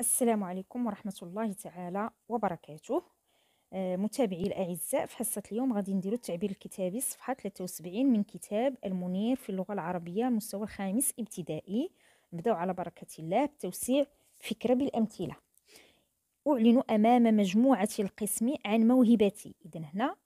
السلام عليكم ورحمة الله تعالى وبركاته آه متابعي الأعزاء في حصة اليوم غادي نديرو التعبير الكتابي صفحة 73 من كتاب المنير في اللغة العربية المستوى الخامس ابتدائي نبداو على بركة الله بتوسيع فكرة بالأمثلة أعلن أمام مجموعة القسم عن موهبتي إذن هنا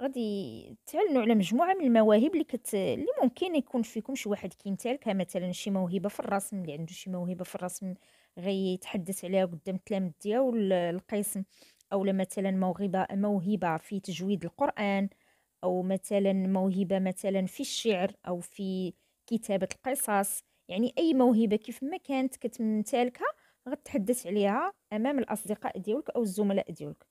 غادي تعلنوا على مجموعه من المواهب اللي كت اللي ممكن يكون فيكم شي واحد كيمتلكها مثلا شي موهبه في الرسم اللي عنده شي موهبه في الرسم غيتحدث عليها قدام التلاميذ ديالو القسم اولا مثلا موهبه موهبه في تجويد القران او مثلا موهبه مثلا في الشعر او في كتابه القصص يعني اي موهبه كيف ما كانت كتمتلكها غتحدث عليها امام الاصدقاء ديالك او الزملاء ديالك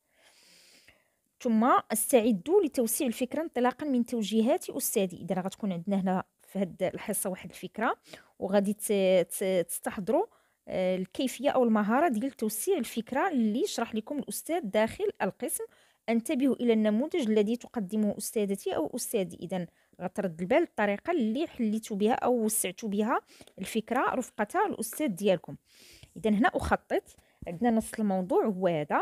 ثم استعدوا لتوسيع الفكره انطلاقا من توجيهات استاذي اذا غتكون عندنا هنا في هاد الحصه واحد الفكره وغادي تستحضروا الكيفيه او المهاره ديال توسيع الفكره اللي شرح لكم الاستاذ داخل القسم انتبهوا الى النموذج الذي تقدمه استاذتي او استاذي اذا غترد البال الطريقه اللي حليتوا بها او وسعتوا بها الفكره رفقه الاستاذ ديالكم اذا هنا اخطط عندنا نص الموضوع هو هذا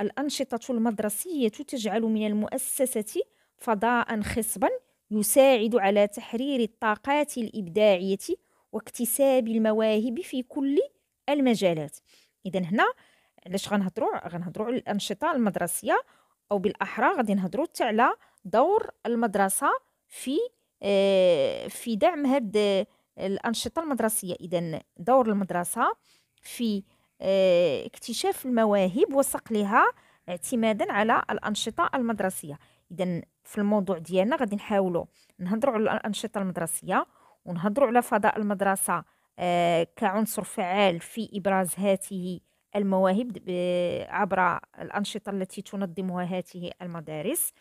الانشطه المدرسيه تجعل من المؤسسه فضاء خصبا يساعد على تحرير الطاقات الابداعيه واكتساب المواهب في كل المجالات اذا هنا علاش غنهضروا غنهضروا على الانشطه المدرسيه او بالاحرى غادي نهضروا حتى على دور المدرسه في آه، في دعم هاد آه، الانشطه المدرسيه اذا دور المدرسه في آه، اكتشاف المواهب وصقلها اعتمادا على الانشطه المدرسيه اذا في الموضوع ديالنا غادي نحاولوا نهضروا على الانشطه المدرسيه ونهضروا على فضاء المدرسه آه، كعنصر فعال في إبراز هاته المواهب عبر الأنشطة التي تنظمها هاته المدارس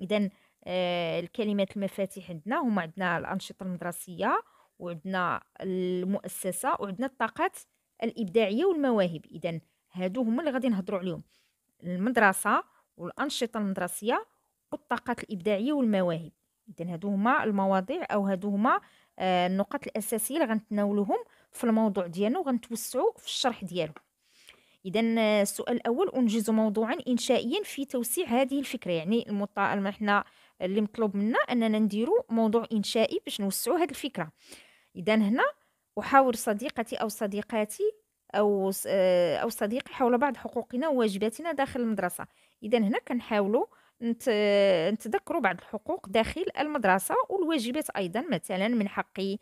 إذا آه، الكلمات المفاتيح عندنا هما عندنا الأنشطة المدرسية وعندنا المؤسسة وعندنا الطاقات الإبداعية والمواهب إذا هادو هما اللي غادي نهضروا عليهم المدرسة والأنشطة المدرسية والطاقات الإبداعية والمواهب إذا هادو هما المواضيع أو هادو هما آه، النقاط الاساسيه اللي غنتناولوهم في الموضوع ديالنا وغنتوسعوا في الشرح ديالو اذا آه، السؤال الاول انجز موضوعا انشائيا في توسيع هذه الفكره يعني المطالب حنا اللي مطلوب منا اننا نديرو موضوع انشائي باش نوسعوا هذه الفكره اذا هنا احاور صديقتي او صديقاتي او آه، او صديقي حول بعض حقوقنا وواجباتنا داخل المدرسه اذا هنا كنحاولوا نتذكروا بعض الحقوق داخل المدرسة والواجبات أيضا مثلا من حقي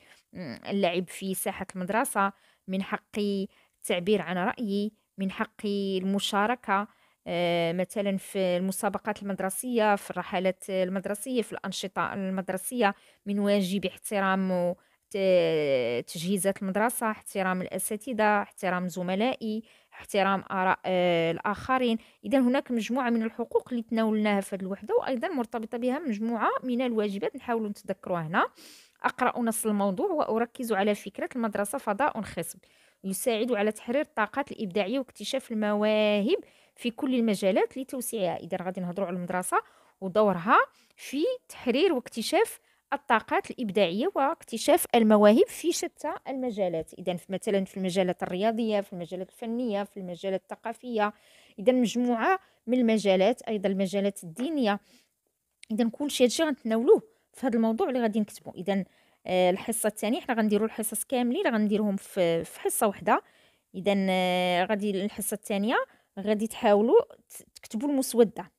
اللعب في ساحة المدرسة من حقي التعبير عن رأيي من حقي المشاركة آه، مثلا في المسابقات المدرسية في الرحلات المدرسية في الأنشطة المدرسية من واجب احترام تجهيزات المدرسة احترام الأساتذة احترام زملائي احترام آراء آه، الآخرين إذا هناك مجموعة من الحقوق اللي تناولناها في هذه الوحدة وأيضا مرتبطة بها مجموعة من الواجبات نحاول نتذكروها هنا أقرأ نص الموضوع وأركز على فكرة المدرسة فضاء خصب يساعد على تحرير الطاقات الإبداعية واكتشاف المواهب في كل المجالات لتوسيعها إذا غادي نهضروا على المدرسة ودورها في تحرير واكتشاف الطاقات الإبداعية واكتشاف المواهب في شتى المجالات إذا مثلا في المجالات الرياضية في المجالات الفنية في المجالات الثقافية إذا مجموعة من المجالات أيضا المجالات الدينية إذا كلشي هادشي غنتناولوه في هذا الموضوع اللي غادي نكتبو إذا آه، الحصة الثانية حنا غنديرو الحصص كاملين غنديرهم في في حصة وحدة إذا آه، غادي الحصة الثانية غادي تحاولوا تكتبوا المسودة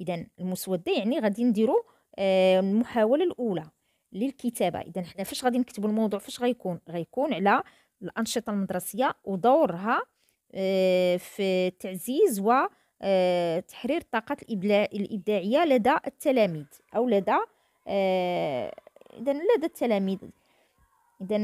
إذا المسودة يعني غادي نديرو آه، المحاولة الأولى للكتابه اذا حنا فاش غادي نكتبوا الموضوع فاش غيكون غيكون على الانشطه المدرسيه ودورها آه، في تعزيز و آه، تحرير الطاقة الإبداعية لدى التلاميذ أو لدى آه، إذا لدى التلاميذ إذا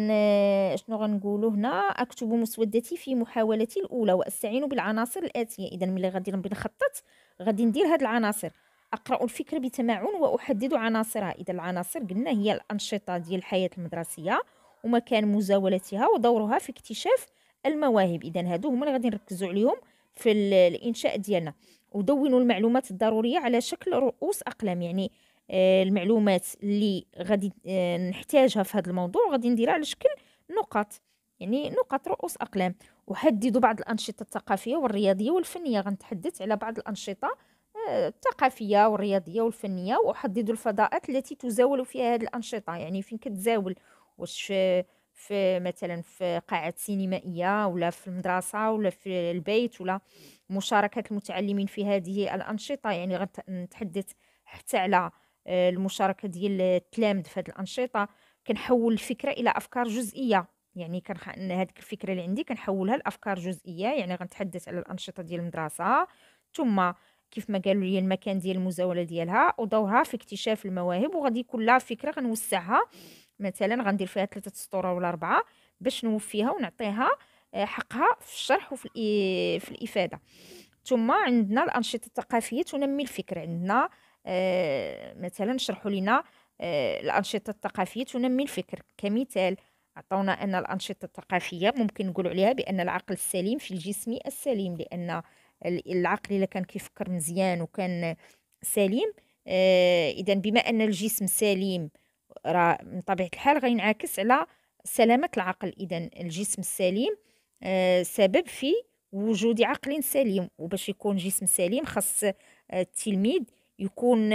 شنو غنقولوا هنا أكتب مسودتي في محاولتي الأولى وأستعين بالعناصر الآتية إذا ملي غادي نخطط غادي ندير هاد العناصر أقرأ الفكرة بتمعن وأحدد عناصرها إذا العناصر قلنا هي الأنشطة ديال الحياة المدرسية ومكان مزاولتها ودورها في اكتشاف المواهب إذا هادو هما اللي غادي نركزوا عليهم في الإنشاء ديالنا ودونوا المعلومات الضرورية على شكل رؤوس أقلام يعني آه، المعلومات اللي غادي آه، نحتاجها في هذا الموضوع غادي نديرها على شكل نقط يعني نقط رؤوس اقلام وحددوا بعض الانشطه الثقافيه والرياضيه والفنيه غنتحدث على بعض الانشطه الثقافيه والرياضيه والفنيه واحدد الفضاءات التي تزاول فيها هذه الانشطه يعني فين كتزاول واش في مثلا في قاعة سينمائية ولا في المدرسة ولا في البيت ولا مشاركة المتعلمين في هذه الأنشطة يعني غنتحدث حتى على آه، المشاركة ديال التلامذ في هذه الأنشطة كنحول الفكرة إلى أفكار جزئية يعني ان هذيك الفكرة اللي عندي كنحولها لأفكار جزئية يعني غنتحدث على الأنشطة ديال المدرسة ثم كيف ما قالوا لي المكان ديال المزاوله ديالها ودورها في اكتشاف المواهب وغادي يكون لها فكره غنوسعها مثلا غندير فيها ثلاثه سطور ولا اربعه باش نوفيها ونعطيها آه، حقها في الشرح وفي آه، في الافاده ثم عندنا الانشطه الثقافيه تنمي الفكر عندنا آه، مثلا شرحوا لنا الانشطه الثقافيه تنمي الفكر كمثال عطونا ان الانشطه الثقافيه ممكن نقول عليها بان العقل السليم في الجسم السليم لان العقل الا كان كيفكر مزيان وكان سليم آه، اذا بما ان الجسم سليم راه من طبيعه الحال غينعكس على سلامه العقل اذا الجسم السليم آه، سبب في وجود عقل سليم وباش يكون جسم سليم خاص آه، التلميذ يكون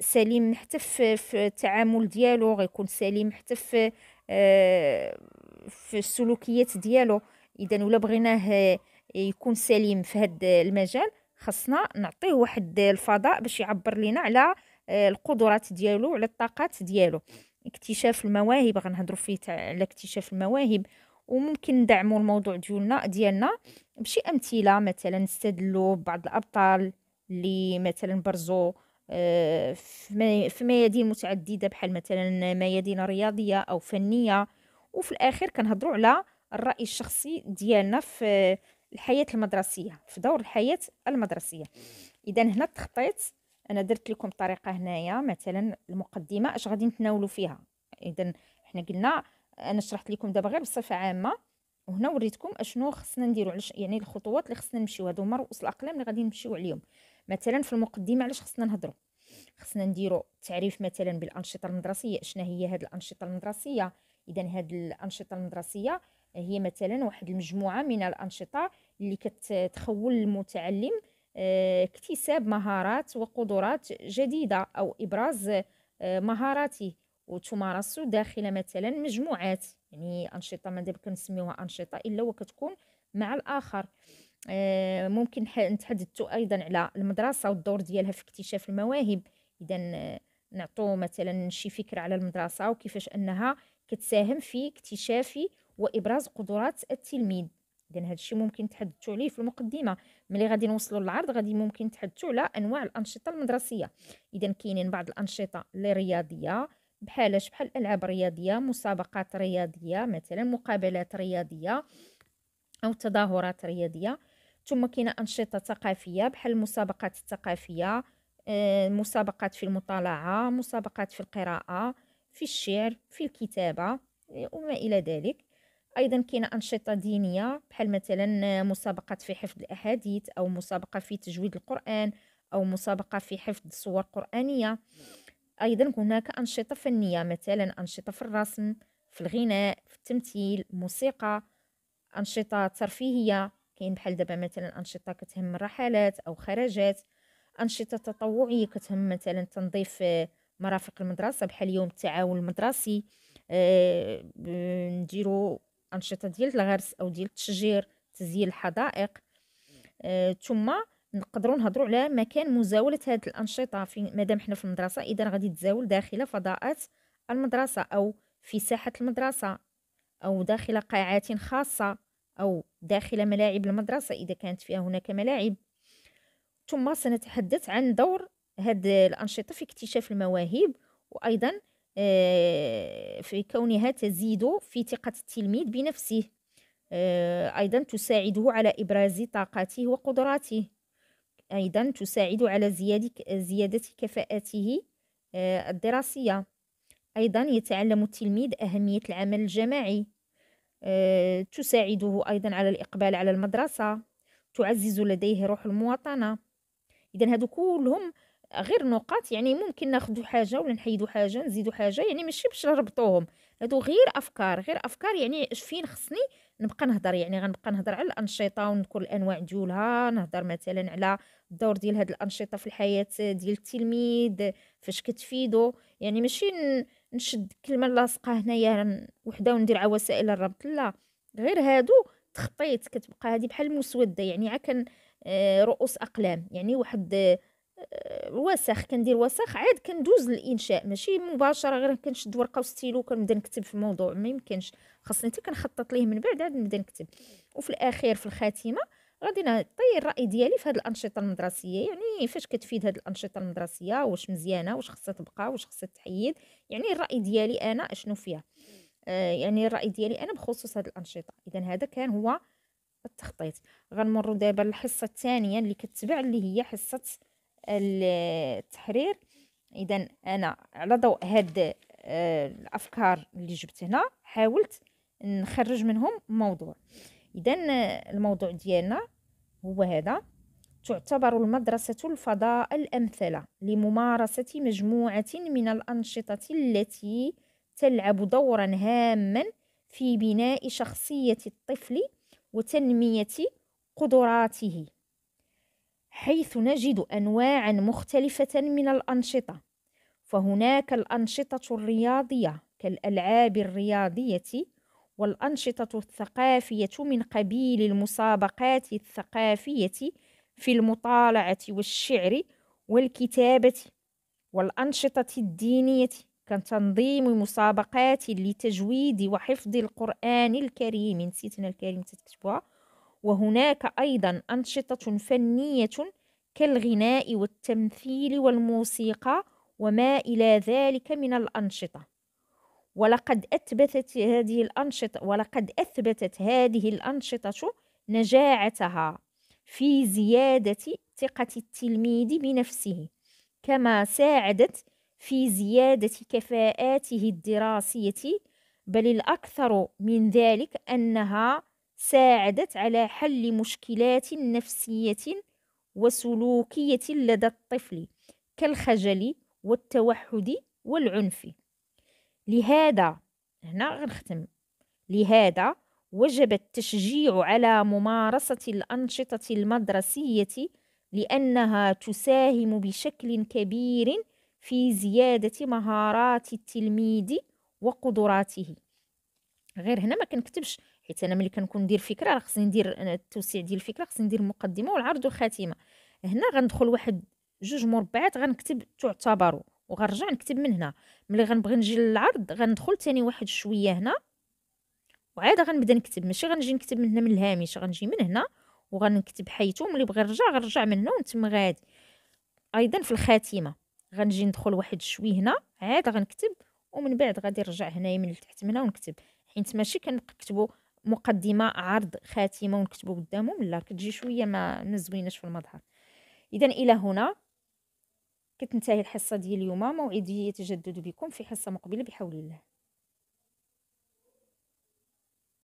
سليم حتى في التعامل ديالو غيكون سليم حتى في في السلوكيات ديالو اذا ولا بغيناه يكون سليم في هذا المجال خصنا نعطيه واحد الفضاء باش يعبر لنا على آه، القدرات ديالو على الطاقات ديالو اكتشاف المواهب غنهضروا فيه على اكتشاف المواهب وممكن ندعموا الموضوع ديالنا ديالنا بشي امثله مثلا نستدلوا بعض الابطال اللي مثلا برزوا آه، في ميادين متعدده بحال مثلا ميادين رياضيه او فنيه وفي الاخر كنهضروا على الراي الشخصي ديالنا في الحياه المدرسيه في دور الحياه المدرسيه اذا هنا التخطيط انا درت لكم طريقه هنايا مثلا المقدمه اش غادي نتناولوا فيها اذا حنا قلنا انا شرحت لكم دابا غير بصفه عامه وهنا وريتكم اشنو خصنا نديرو علاش يعني الخطوات اللي خصنا نمشيو هادو هما رؤوس الاقلام اللي غادي نمشيو عليهم مثلا في المقدمه علاش خصنا نهضروا خصنا نديرو تعريف مثلا بالانشطه المدرسيه اشنا هي هاد الانشطه المدرسيه اذا هاد الانشطه المدرسيه هي مثلا واحد المجموعه من الانشطه اللي كتخول المتعلم آه، اكتساب مهارات وقدرات جديده او ابراز آه، مهاراته وتمارس داخل مثلا مجموعات يعني انشطه مادام كنسميوها انشطه الا وكتكون مع الاخر آه، ممكن نتحدثوا ايضا على المدرسه والدور ديالها في اكتشاف المواهب اذا نعطوا مثلا شي فكره على المدرسه وكيفاش انها كتساهم في اكتشاف وابراز قدرات التلميذ اذا هذا الشيء ممكن تحدثوا عليه في المقدمه ملي غادي نوصلوا للعرض غادي ممكن تحدثوا على انواع الانشطه المدرسيه اذا كاينين بعض الانشطه الرياضيه بحال بحال الالعاب الرياضيه مسابقات رياضيه مثلا مقابلات رياضيه او تظاهرات رياضيه ثم كاين انشطه ثقافيه بحال المسابقات الثقافيه آه، مسابقات في المطالعه مسابقات في القراءه في الشعر في الكتابه آه، وما الى ذلك ايضا كاين انشطه دينيه بحال مثلا مسابقات في حفظ الاحاديث او مسابقه في تجويد القران او مسابقه في حفظ صور قرانيه ايضا هناك انشطه فنيه مثلا انشطه في الرسم في الغناء في التمثيل الموسيقى انشطه ترفيهيه كاين بحال دابا مثلا انشطه كتهم الرحلات او خرجات انشطه تطوعيه كتهم مثلا تنظيف آه، مرافق المدرسه بحال يوم التعاون المدرسي آه، نديرو الانشطه ديال الغرس او ديال التشجير تزيين الحدائق آه، ثم نقدروا نهضروا على مكان مزاوله هذه الانشطه في مادام حنا في المدرسه اذا غادي تزاول داخل فضاءات المدرسه او في ساحه المدرسه او داخل قاعات خاصه او داخل ملاعب المدرسه اذا كانت فيها هناك ملاعب ثم سنتحدث عن دور هذه الانشطه في اكتشاف المواهب وايضا آه، في كونها تزيد في ثقة التلميذ بنفسه آه، أيضا تساعده على إبراز طاقاته وقدراته أيضا تساعد على زيادة كفاءته آه، الدراسية أيضا يتعلم التلميذ أهمية العمل الجماعي تساعده أيضا على الإقبال على المدرسة تعزز لديه روح المواطنة إذا هادو كلهم غير نقاط يعني ممكن ناخذ حاجه ولا نحيدوا حاجه نزيدوا حاجه يعني ماشي باش نربطوهم هادو غير افكار غير افكار يعني فين خصني نبقى نهضر يعني غنبقى نهضر على الانشطه ونذكر الانواع ديولها نهضر مثلا على الدور ديال هاد الانشطه في الحياه ديال التلميذ فاش كتفيدو يعني ماشي نشد كلمه لاصقه هنايا وحده وندير على وسائل الربط لا غير هادو تخطيط كتبقى هذه بحال مسوده يعني عا كان آه، رؤوس اقلام يعني واحد آه، وسخ كندير وسخ عاد كندوز للانشاء ماشي مباشره غير كنشد ورقه وستيلو كنبدا نكتب في الموضوع ما يمكنش خاصني حتى كنخطط ليه من بعد عاد نبدا نكتب وفي الاخير في الخاتمه غادي نعطي الراي ديالي في هذه الانشطه المدرسيه يعني فاش كتفيد هذه الانشطه المدرسيه واش مزيانه واش خاصها تبقى واش خاصها تحيد يعني الراي ديالي انا اشنو فيها آه يعني الراي ديالي انا بخصوص هذه الانشطه اذا هذا كان هو التخطيط غنمروا دابا للحصه الثانيه اللي كتبع اللي هي حصه التحرير اذا انا على ضوء هاد آه، الافكار اللي جبت هنا حاولت نخرج منهم موضوع اذا آه، الموضوع ديالنا هو هذا تعتبر المدرسة الفضاء الأمثلة لممارسة مجموعة من الأنشطة التي تلعب دورا هاما في بناء شخصية الطفل وتنمية قدراته حيث نجد أنواعا مختلفة من الأنشطة فهناك الأنشطة الرياضية كالألعاب الرياضية والأنشطة الثقافية من قبيل المسابقات الثقافية في المطالعة والشعر والكتابة والأنشطة الدينية كتنظيم مسابقات لتجويد وحفظ القرآن الكريم نسيت الكريم تتكتبوها وهناك أيضا أنشطة فنية كالغناء والتمثيل والموسيقى وما إلى ذلك من الأنشطة ولقد أثبتت هذه الأنشطة ولقد أثبتت هذه الأنشطة نجاعتها في زيادة ثقة التلميذ بنفسه كما ساعدت في زيادة كفاءاته الدراسية بل الأكثر من ذلك أنها ساعدت على حل مشكلات نفسية وسلوكية لدى الطفل كالخجل والتوحد والعنف لهذا هنا غنختم لهذا وجب التشجيع على ممارسة الأنشطة المدرسية لأنها تساهم بشكل كبير في زيادة مهارات التلميذ وقدراته غير هنا ما كنكتبش حيت انا ملي كنكون ندير فكره راه خصني ندير التوسيع ديال الفكره خصني ندير المقدمه والعرض والخاتمه هنا غندخل واحد جوج مربعات غنكتب تعتبروا وغنرجع نكتب من هنا ملي غنبغي نجي للعرض غندخل تاني واحد شويه هنا وعاد غنبدا نكتب ماشي غنجي نكتب من هنا من الهامش غنجي من هنا وغنكتب حيتو ملي بغي نرجع غنرجع من هنا ونتم غادي ايضا في الخاتمه غنجي ندخل واحد شوي هنا عاد غنكتب ومن بعد غادي نرجع هنايا من تحت من هنا ونكتب حيت ماشي كنكتبوا مقدمه عرض خاتمه ونكتبوا قدامهم لا كتجي شويه ما نزويناش في المظهر اذا الى هنا كتنتهي الحصه ديال اليوم موعدي يتجدد بكم في حصه مقبله بحول الله